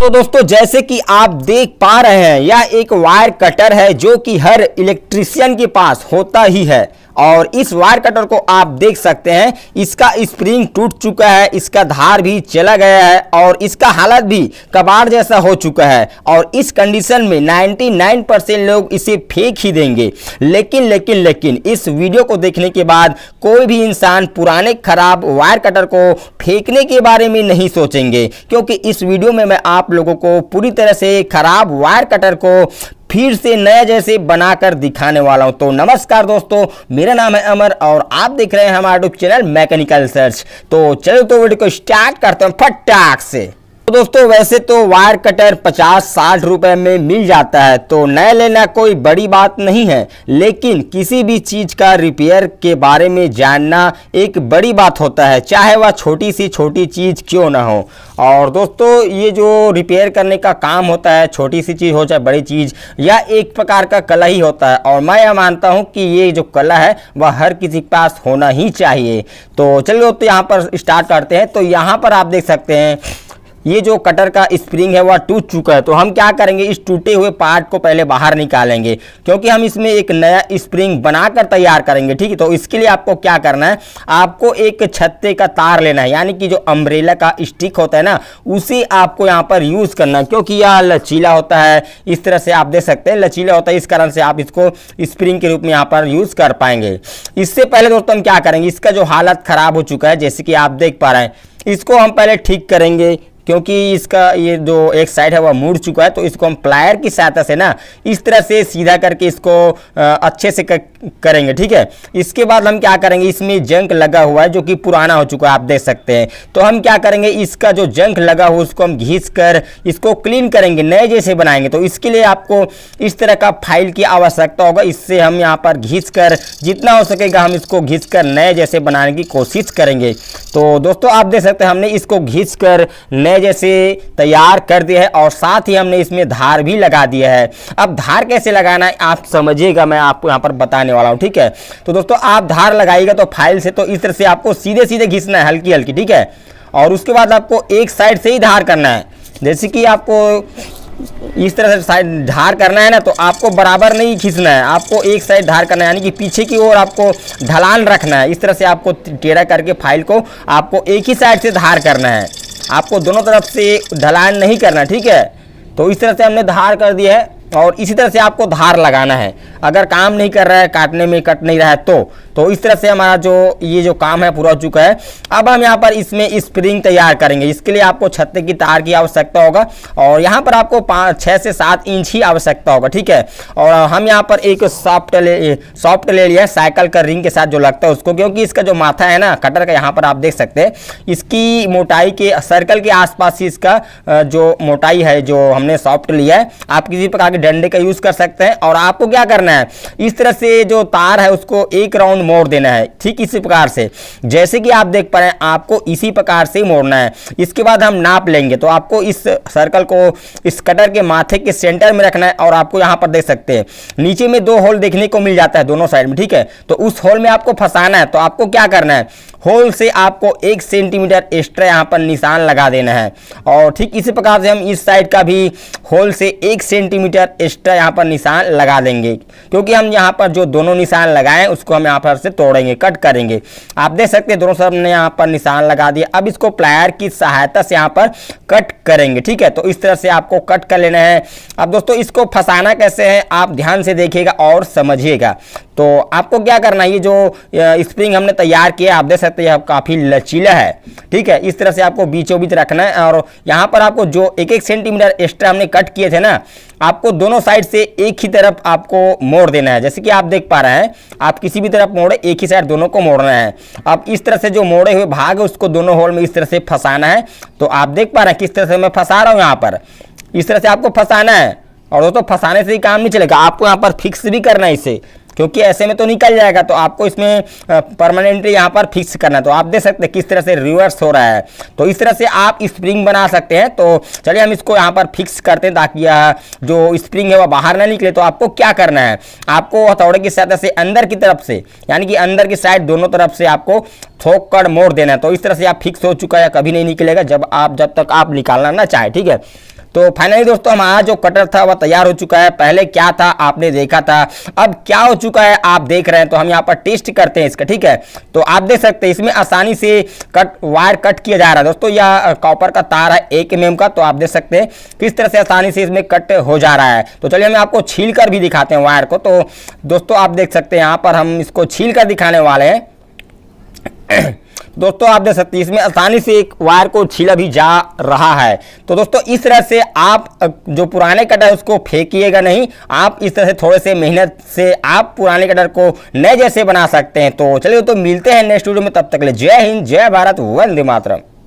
तो दोस्तों जैसे कि आप देख पा रहे हैं यह एक वायर कटर है जो कि हर इलेक्ट्रिशियन के पास होता ही है और इस वायर कटर को आप देख सकते हैं इसका स्प्रिंग टूट चुका है इसका धार भी चला गया है और इसका हालत भी कबाड़ जैसा हो चुका है और इस कंडीशन में 99 परसेंट लोग इसे फेंक ही देंगे लेकिन लेकिन लेकिन इस वीडियो को देखने के बाद कोई भी इंसान पुराने खराब वायर कटर को फेंकने के बारे में नहीं सोचेंगे क्योंकि इस वीडियो में मैं आप लोगों को पूरी तरह से खराब वायर कटर को फिर से नए जैसे बनाकर दिखाने वाला हूं तो नमस्कार दोस्तों मेरा नाम है अमर और आप देख रहे हैं हमारा यूट्यूब चैनल मैकेनिकल सर्च तो चलो तो वीडियो को स्टार्ट करते हैं फटाक से तो दोस्तों वैसे तो वायर कटर 50-60 रुपए में मिल जाता है तो नया लेना कोई बड़ी बात नहीं है लेकिन किसी भी चीज़ का रिपेयर के बारे में जानना एक बड़ी बात होता है चाहे वह छोटी सी छोटी चीज़ क्यों ना हो और दोस्तों ये जो रिपेयर करने का काम होता है छोटी सी चीज़ हो चाहे बड़ी चीज़ या एक प्रकार का कला ही होता है और मैं यह मानता हूँ कि ये जो कला है वह हर किसी के पास होना ही चाहिए तो चलिए दोस्तों यहाँ पर स्टार्ट करते हैं तो यहाँ पर आप देख सकते हैं ये जो कटर का स्प्रिंग है वह टूट चुका है तो हम क्या करेंगे इस टूटे हुए पार्ट को पहले बाहर निकालेंगे क्योंकि हम इसमें एक नया स्प्रिंग बनाकर तैयार करेंगे ठीक है तो इसके लिए आपको क्या करना है आपको एक छत्ते का तार लेना है यानी कि जो अम्ब्रेला का स्टिक होता है ना उसे आपको यहाँ पर यूज़ करना है क्योंकि यह लचीला होता है इस तरह से आप देख सकते हैं लचीला होता है इस कारण से आप इसको स्प्रिंग के रूप में यहाँ पर यूज़ कर पाएंगे इससे पहले दोस्तों हम क्या करेंगे इसका जो हालत ख़राब हो चुका है जैसे कि आप देख पा रहे हैं इसको हम पहले ठीक करेंगे क्योंकि इसका ये जो एक साइड है वह मुड़ चुका है तो इसको हम प्लायर की सहायता से ना इस तरह से सीधा करके इसको अच्छे से करेंगे ठीक है इसके बाद हम क्या करेंगे इसमें जंक लगा हुआ है जो कि पुराना हो चुका है आप देख सकते हैं तो हम क्या करेंगे इसका जो जंक लगा हुआ उसको हम घीस कर इसको क्लीन करेंगे नए जैसे बनाएंगे तो इसके लिए आपको इस तरह का फाइल की आवश्यकता होगा इससे हम यहाँ पर घीस कर जितना हो सकेगा हम इसको घीस कर नए जैसे बनाने की कोशिश करेंगे तो दोस्तों आप देख सकते हैं हमने इसको घीस कर नए हमने से तैयार कर दिया है और साथ ही हमने इसमें धार भी लगा दिया है अब धार कैसे लगाना है आप समझिएगा मैं आपको यहाँ पर बताने वाला हूँ ठीक है तो दोस्तों आप धार लगाइएगा तो फाइल से तो इस तरह से आपको सीधे सीधे घिसना है हल्की हल्की ठीक है और उसके बाद आपको एक साइड से ही धार करना है जैसे कि आपको इस तरह से साइड धार करना है ना तो आपको बराबर नहीं खींचना है आपको एक साइड धार करना है यानी कि पीछे की ओर आपको ढलान रखना है इस तरह से आपको टेढ़ा करके फाइल को आपको एक ही साइड से धार करना है आपको दोनों तरफ से ढलान नहीं करना ठीक है तो इस तरह से हमने धार कर दिया है और इसी तरह से आपको धार लगाना है अगर काम नहीं कर रहा है काटने में कट नहीं रहा है तो तो इस तरह से हमारा जो ये जो काम है पूरा हो चुका है अब हम यहाँ पर इसमें स्प्रिंग तैयार करेंगे इसके लिए आपको छत्ते की तार की आवश्यकता होगा और यहाँ पर आपको पाँच छः से सात इंच ही आवश्यकता होगा ठीक है और हम यहाँ पर एक सॉफ्ट ले सॉफ्ट ले लिया साइकिल का रिंग के साथ जो लगता है उसको क्योंकि इसका जो माथा है ना कटर का यहाँ पर आप देख सकते हैं इसकी मोटाई के सर्कल के आसपास ही इसका जो मोटाई है जो हमने सॉफ्ट लिया है आप किसी प्रकार के डंडे का यूज़ कर सकते हैं और आपको क्या करना है इस तरह से जो तार है उसको एक राउंड मोड़ देना है ठीक इसी प्रकार से जैसे कि आप देख पा रहे हैं आपको इसी प्रकार से मोड़ना है इसके बाद हम नाप लेंगे तो आपको इस सर्कल को इस कटर के माथे के सेंटर में रखना है और आपको यहाँ पर देख सकते हैं नीचे में दो होल देखने को मिल जाता है दोनों साइड में ठीक है तो उस होल में आपको फंसाना है तो आपको क्या करना है होल से आपको एक सेंटीमीटर एक्स्ट्रा यहाँ पर निशान लगा देना है और ठीक इसी प्रकार से हम इस साइड का भी होल से एक सेंटीमीटर एक्स्ट्रा यहाँ पर निशान लगा देंगे क्योंकि हम यहाँ पर जो दोनों निशान लगाए उसको हम यहाँ पर तरफ से तोड़ेंगे कट करेंगे आप देख सकते हैं दोनों तरफ ने यहाँ पर निशान लगा दिया अब इसको प्लायर की सहायता से यहाँ पर कट करेंगे ठीक है तो इस तरह से आपको कट कर लेना है अब दोस्तों इसको फंसाना कैसे है आप ध्यान से देखिएगा और समझिएगा तो आपको क्या करना है ये जो स्प्रिंग हमने तैयार किया आप देख सकते हैं काफ़ी लचीला है ठीक है इस तरह से आपको बीचों बीच रखना है और यहाँ पर आपको जो एक एक सेंटीमीटर एक्स्ट्रा हमने कट किए थे ना आपको दोनों साइड से एक ही तरफ आपको मोड़ देना है जैसे कि आप देख पा रहे हैं आप किसी भी तरफ मोड़े एक ही साइड दोनों को मोड़ना है अब इस तरह से जो मोड़े हुए भाग है उसको दोनों होल में इस तरह से फंसाना है तो आप देख पा रहे हैं किस तरह से मैं फंसा रहा हूँ यहाँ पर इस तरह से आपको फंसाना है और वो तो फंसाने से ही काम नहीं चलेगा आपको यहाँ पर फिक्स भी करना है इसे क्योंकि ऐसे में तो निकल जाएगा तो आपको इसमें परमानेंटली यहाँ पर फिक्स करना तो आप देख सकते हैं किस तरह से रिवर्स हो रहा है तो इस तरह से आप स्प्रिंग बना सकते हैं तो चलिए हम इसको यहाँ पर फिक्स करते हैं ताकि जो स्प्रिंग है वह बाहर ना निकले तो आपको क्या करना है आपको हथौड़े की सहायता से अंदर की तरफ से यानी कि अंदर की साइड दोनों तरफ से आपको थोक कर मोड़ देना है तो इस तरह से आप फिक्स हो चुका है कभी नहीं निकलेगा जब आप जब तक आप निकालना ना चाहे ठीक है तो फाइनली दोस्तों हमारा जो कटर था वह तैयार हो चुका है पहले क्या था आपने देखा था अब क्या हो चुका है आप देख रहे हैं तो हम यहाँ पर टेस्ट करते हैं इसका ठीक है तो आप देख सकते हैं इसमें आसानी से कट वायर कट किया जा रहा है दोस्तों यह कॉपर का तार है एक एम का तो आप देख सकते हैं किस तरह से आसानी से इसमें कट हो जा रहा है तो चलिए हम आपको छील कर भी दिखाते हैं वायर को तो दोस्तों आप देख सकते हैं यहाँ पर हम इसको छील कर दिखाने वाले हैं दोस्तों आप देख सकते हैं इसमें आसानी से एक वायर को छीला भी जा रहा है तो दोस्तों इस तरह से आप जो पुराने कटर उसको फेंकिएगा नहीं आप इस तरह से थोड़े से मेहनत से आप पुराने कटर को नए जैसे बना सकते हैं तो चलिए तो मिलते हैं नेक्स्ट वीडियो में तब तक ले जय हिंद जय भारत वंदे मातरम